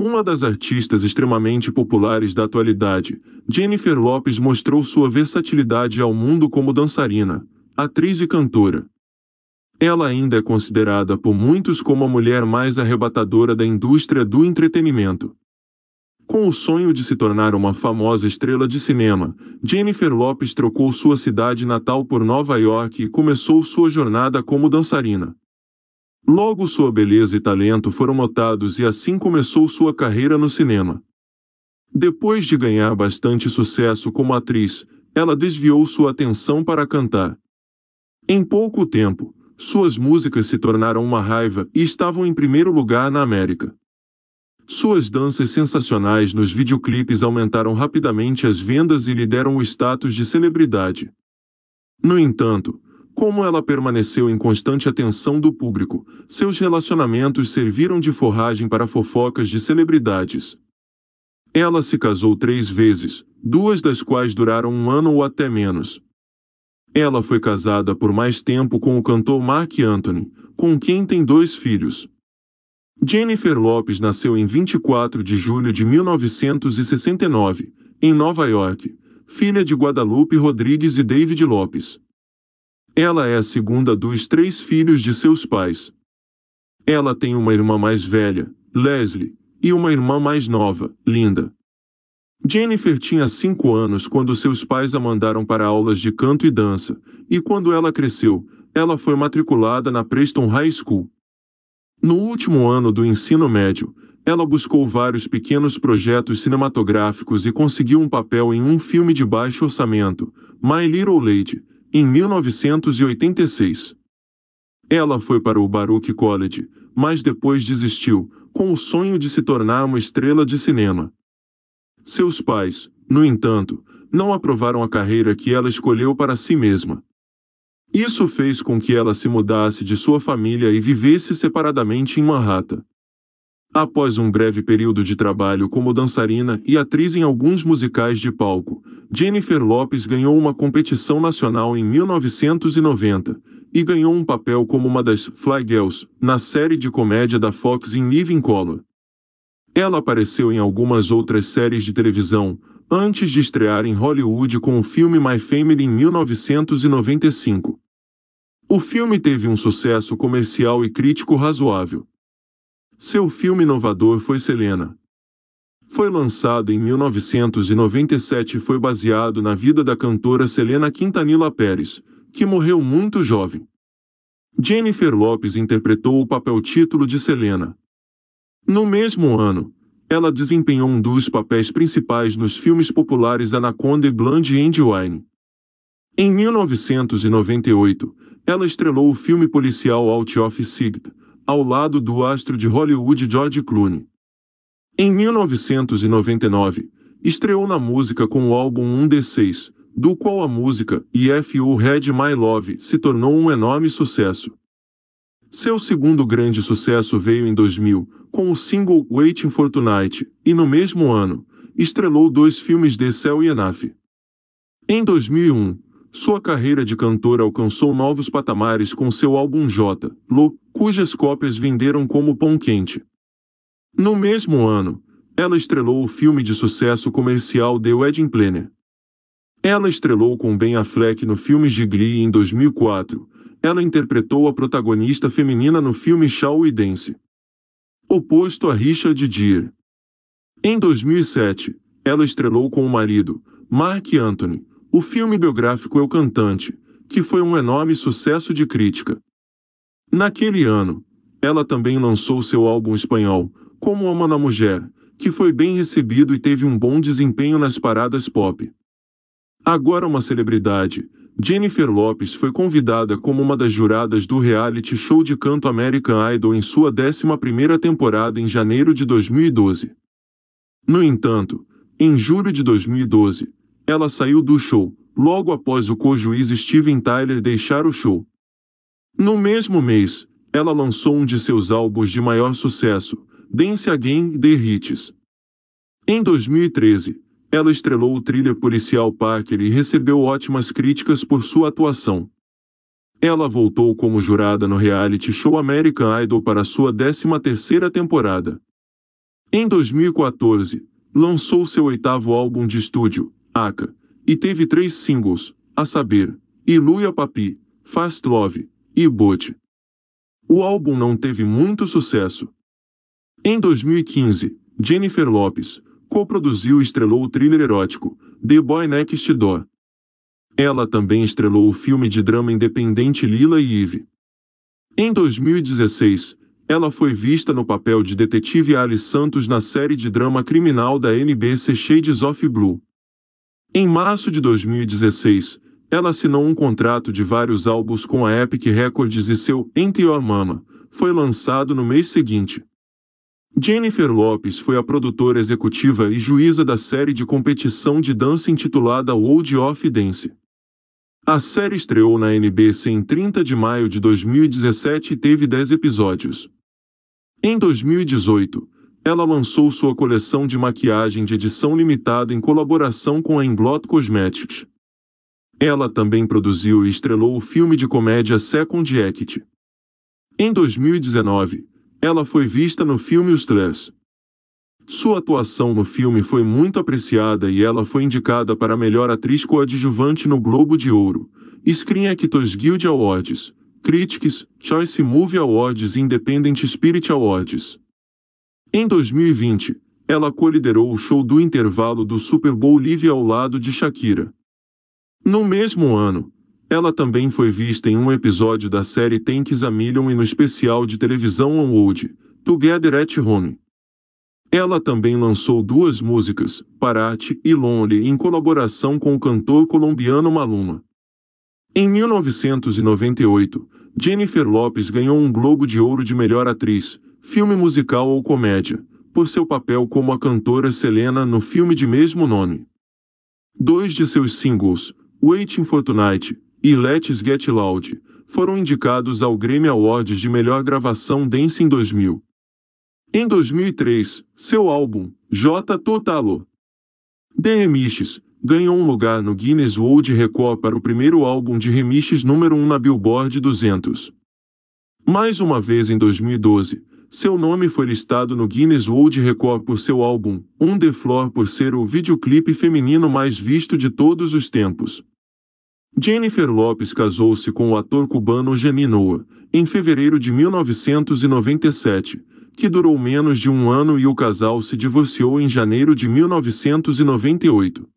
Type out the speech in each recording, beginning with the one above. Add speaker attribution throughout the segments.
Speaker 1: Uma das artistas extremamente populares da atualidade, Jennifer Lopes mostrou sua versatilidade ao mundo como dançarina, atriz e cantora. Ela ainda é considerada por muitos como a mulher mais arrebatadora da indústria do entretenimento. Com o sonho de se tornar uma famosa estrela de cinema, Jennifer Lopes trocou sua cidade natal por Nova York e começou sua jornada como dançarina. Logo sua beleza e talento foram notados e assim começou sua carreira no cinema. Depois de ganhar bastante sucesso como atriz, ela desviou sua atenção para cantar. Em pouco tempo, suas músicas se tornaram uma raiva e estavam em primeiro lugar na América. Suas danças sensacionais nos videoclipes aumentaram rapidamente as vendas e lhe deram o status de celebridade. No entanto, como ela permaneceu em constante atenção do público, seus relacionamentos serviram de forragem para fofocas de celebridades. Ela se casou três vezes, duas das quais duraram um ano ou até menos. Ela foi casada por mais tempo com o cantor Mark Anthony, com quem tem dois filhos. Jennifer Lopes nasceu em 24 de julho de 1969, em Nova York, filha de Guadalupe Rodrigues e David Lopes. Ela é a segunda dos três filhos de seus pais. Ela tem uma irmã mais velha, Leslie, e uma irmã mais nova, Linda. Jennifer tinha cinco anos quando seus pais a mandaram para aulas de canto e dança, e quando ela cresceu, ela foi matriculada na Preston High School. No último ano do ensino médio, ela buscou vários pequenos projetos cinematográficos e conseguiu um papel em um filme de baixo orçamento, My Little Lady, em 1986. Ela foi para o Baruch College, mas depois desistiu, com o sonho de se tornar uma estrela de cinema. Seus pais, no entanto, não aprovaram a carreira que ela escolheu para si mesma. Isso fez com que ela se mudasse de sua família e vivesse separadamente em Manhattan. Após um breve período de trabalho como dançarina e atriz em alguns musicais de palco, Jennifer Lopes ganhou uma competição nacional em 1990 e ganhou um papel como uma das Fly Girls na série de comédia da Fox em Living Color. Ela apareceu em algumas outras séries de televisão, antes de estrear em Hollywood com o filme My Family em 1995. O filme teve um sucesso comercial e crítico razoável. Seu filme inovador foi Selena, foi lançado em 1997 e foi baseado na vida da cantora Selena Quintanilla Pérez, que morreu muito jovem. Jennifer Lopes interpretou o papel título de Selena. No mesmo ano, ela desempenhou um dos papéis principais nos filmes populares Anaconda e Blonde Endwine. Em 1998, ela estrelou o filme policial Out of Sight, ao lado do astro de Hollywood George Clooney. Em 1999, estreou na música com o álbum 1D6, do qual a música If Red My Love se tornou um enorme sucesso. Seu segundo grande sucesso veio em 2000, com o single Waiting for Tonight, e no mesmo ano, estrelou dois filmes de Cell e Enough. Em 2001, sua carreira de cantor alcançou novos patamares com seu álbum J, Lo, cujas cópias venderam como pão quente. No mesmo ano, ela estrelou o filme de sucesso comercial The Wedding Planner. Ela estrelou com Ben Affleck no filme Gigli em 2004. Ela interpretou a protagonista feminina no filme Dance, Oposto a Richard Deere. Em 2007, ela estrelou com o marido, Mark Anthony, o filme biográfico Eu é Cantante, que foi um enorme sucesso de crítica. Naquele ano, ela também lançou seu álbum espanhol, como Ama na Mulher, que foi bem recebido e teve um bom desempenho nas paradas pop. Agora uma celebridade, Jennifer Lopes foi convidada como uma das juradas do reality show de canto American Idol em sua 11ª temporada em janeiro de 2012. No entanto, em julho de 2012, ela saiu do show, logo após o co-juiz Steven Tyler deixar o show. No mesmo mês, ela lançou um de seus álbuns de maior sucesso, Dance Again The Hits. Em 2013, ela estrelou o thriller policial Parker e recebeu ótimas críticas por sua atuação. Ela voltou como jurada no reality show American Idol para sua 13ª temporada. Em 2014, lançou seu oitavo álbum de estúdio, Aka, e teve três singles, a saber, Iluia Papi, Fast Love e Bote. O álbum não teve muito sucesso, em 2015, Jennifer Lopes coproduziu e estrelou o thriller erótico The Boy Next Door. Ela também estrelou o filme de drama independente Lila e Eve. Em 2016, ela foi vista no papel de detetive Alice Santos na série de drama criminal da NBC Shades of Blue. Em março de 2016, ela assinou um contrato de vários álbuns com a Epic Records e seu Enter Your Mama foi lançado no mês seguinte. Jennifer Lopes foi a produtora executiva e juíza da série de competição de dança intitulada World of Dance. A série estreou na NBC em 30 de maio de 2017 e teve 10 episódios. Em 2018, ela lançou sua coleção de maquiagem de edição limitada em colaboração com a Inglot Cosmetics. Ela também produziu e estrelou o filme de comédia Second Act. Em 2019, ela foi vista no filme Os Três. Sua atuação no filme foi muito apreciada e ela foi indicada para melhor atriz coadjuvante no Globo de Ouro, Screen Actors Guild Awards, Critics, Choice Movie Awards e Independent Spirit Awards. Em 2020, ela coliderou o show do intervalo do Super Bowl Live ao lado de Shakira. No mesmo ano, ela também foi vista em um episódio da série Tanks a Million e no especial de televisão Onward, Together at Home. Ela também lançou duas músicas, Parate e Lonely, em colaboração com o cantor colombiano Maluma. Em 1998, Jennifer Lopes ganhou um Globo de Ouro de Melhor Atriz, Filme Musical ou Comédia, por seu papel como a cantora Selena no filme de mesmo nome. Dois de seus singles, Waiting for Tonight e Let's Get Loud foram indicados ao Grammy Awards de melhor gravação dance em 2000. Em 2003, seu álbum, J. Totalo The Remixes, ganhou um lugar no Guinness World Record para o primeiro álbum de remixes número 1 na Billboard 200. Mais uma vez em 2012, seu nome foi listado no Guinness World Record por seu álbum On The Floor por ser o videoclipe feminino mais visto de todos os tempos. Jennifer Lopes casou-se com o ator cubano Geminoa em fevereiro de 1997, que durou menos de um ano e o casal se divorciou em janeiro de 1998.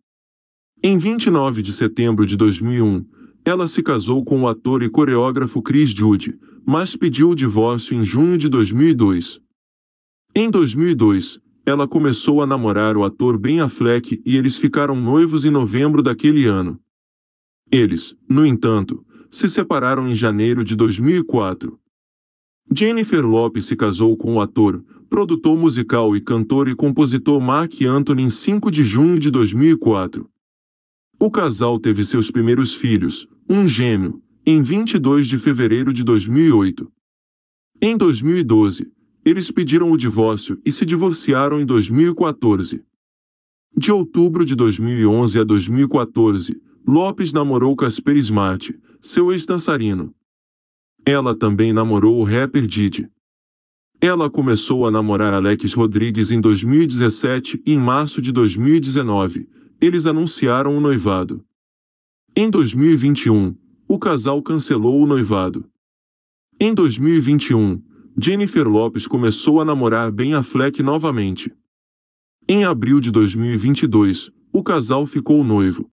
Speaker 1: Em 29 de setembro de 2001, ela se casou com o ator e coreógrafo Chris Jude, mas pediu o divórcio em junho de 2002. Em 2002, ela começou a namorar o ator Ben Affleck e eles ficaram noivos em novembro daquele ano. Eles, no entanto, se separaram em janeiro de 2004. Jennifer Lopez se casou com o ator, produtor musical e cantor e compositor Mark Anthony em 5 de junho de 2004. O casal teve seus primeiros filhos, um gêmeo, em 22 de fevereiro de 2008. Em 2012, eles pediram o divórcio e se divorciaram em 2014. De outubro de 2011 a 2014, Lopes namorou Casper Smart, seu ex-dançarino. Ela também namorou o rapper Didi. Ela começou a namorar Alex Rodrigues em 2017 e em março de 2019, eles anunciaram o noivado. Em 2021, o casal cancelou o noivado. Em 2021, Jennifer Lopes começou a namorar Ben Affleck novamente. Em abril de 2022, o casal ficou noivo.